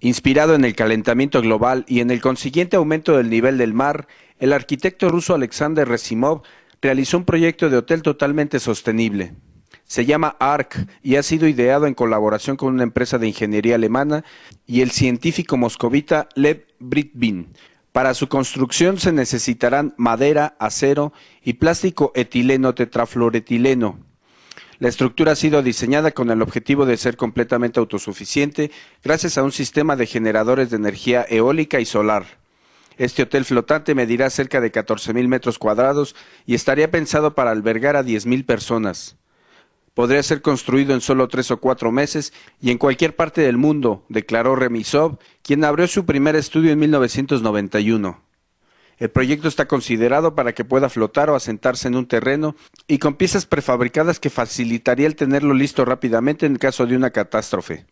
Inspirado en el calentamiento global y en el consiguiente aumento del nivel del mar, el arquitecto ruso Alexander Resimov realizó un proyecto de hotel totalmente sostenible. Se llama ARC y ha sido ideado en colaboración con una empresa de ingeniería alemana y el científico moscovita Lev Britvin. Para su construcción se necesitarán madera, acero y plástico etileno tetrafluoretileno. La estructura ha sido diseñada con el objetivo de ser completamente autosuficiente gracias a un sistema de generadores de energía eólica y solar. Este hotel flotante medirá cerca de 14.000 metros cuadrados y estaría pensado para albergar a 10.000 personas. Podría ser construido en solo tres o cuatro meses y en cualquier parte del mundo, declaró Remisov, quien abrió su primer estudio en 1991. El proyecto está considerado para que pueda flotar o asentarse en un terreno y con piezas prefabricadas que facilitaría el tenerlo listo rápidamente en caso de una catástrofe.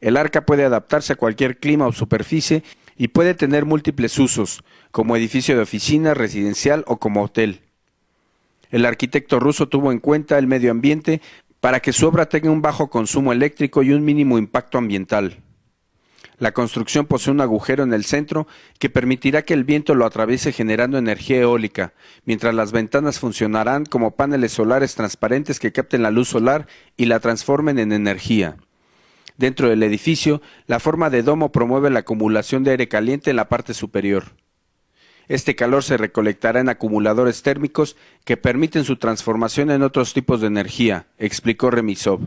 El arca puede adaptarse a cualquier clima o superficie y puede tener múltiples usos, como edificio de oficina, residencial o como hotel. El arquitecto ruso tuvo en cuenta el medio ambiente para que su obra tenga un bajo consumo eléctrico y un mínimo impacto ambiental. La construcción posee un agujero en el centro que permitirá que el viento lo atraviese generando energía eólica, mientras las ventanas funcionarán como paneles solares transparentes que capten la luz solar y la transformen en energía. Dentro del edificio, la forma de domo promueve la acumulación de aire caliente en la parte superior. Este calor se recolectará en acumuladores térmicos que permiten su transformación en otros tipos de energía, explicó Remisov.